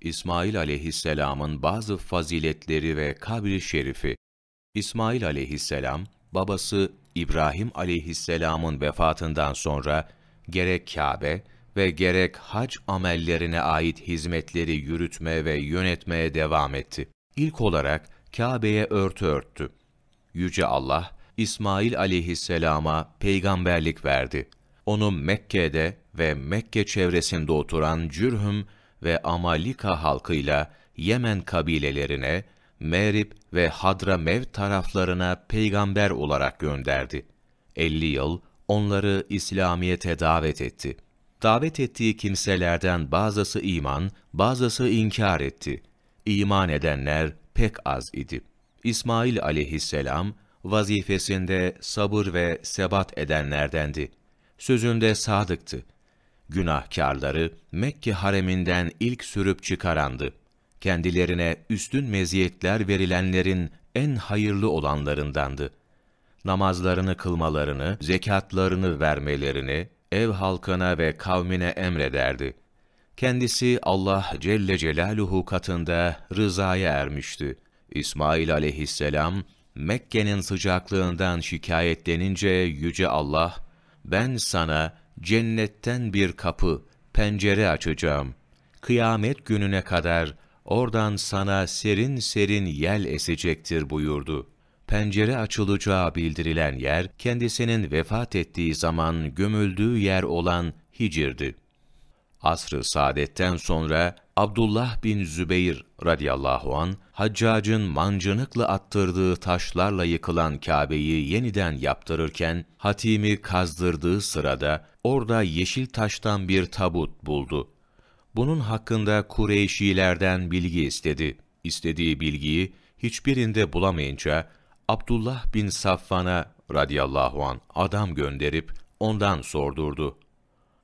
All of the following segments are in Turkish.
İsmail aleyhisselamın bazı faziletleri ve kabri şerifi. İsmail aleyhisselam, babası İbrahim aleyhisselamın vefatından sonra gerek Kabe ve gerek hac amellerine ait hizmetleri yürütme ve yönetmeye devam etti. İlk olarak Kabe'ye örtü örttü. Yüce Allah, İsmail aleyhisselama peygamberlik verdi. Onu Mekke'de ve Mekke çevresinde oturan Cürhüm ve Amalika halkıyla Yemen kabilelerine, Merib ve Hadramev taraflarına peygamber olarak gönderdi. 50 yıl onları İslamiyet'e davet etti. Davet ettiği kimselerden bazısı iman, bazısı inkar etti. İman edenler pek az idi. İsmail aleyhisselam vazifesinde sabır ve sebat edenlerdendi. Sözünde sadıktı Günahkarları Mekke hareminden ilk sürüp çıkarandı. Kendilerine üstün meziyetler verilenlerin en hayırlı olanlarındandı. Namazlarını kılmalarını, zekatlarını vermelerini ev halkına ve kavmine emrederdi. Kendisi Allah Celle Celaluhu katında rızaya ermişti. İsmail aleyhisselam, Mekke'nin sıcaklığından şikayetlenince Yüce Allah, ben sana cennetten bir kapı, pencere açacağım. Kıyamet gününe kadar oradan sana serin serin yel esecektir buyurdu. Pencere açılacağı bildirilen yer, kendisinin vefat ettiği zaman gömüldüğü yer olan Hicir'di. Asr-ı saadetten sonra Abdullah bin Zübeyir radıyallahu an Haccac'ın mancınıkla attırdığı taşlarla yıkılan Kabe'yi yeniden yaptırırken hatimi kazdırdığı sırada orada yeşil taştan bir tabut buldu. Bunun hakkında Kureyşilerden bilgi istedi. İstediği bilgiyi hiçbirinde bulamayınca Abdullah bin Safvan'a radıyallahu an adam gönderip ondan sordurdu.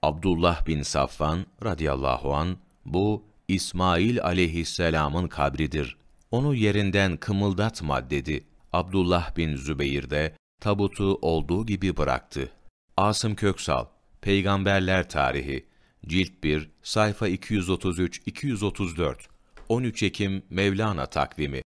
Abdullah bin Safvan radıyallahu an bu İsmail aleyhisselamın kabridir. Onu yerinden kımıldatma dedi. Abdullah bin Zübeyir de tabutu olduğu gibi bıraktı. Asım Köksal, Peygamberler Tarihi, Cilt 1, sayfa 233-234, 13 Ekim Mevlana takvimi,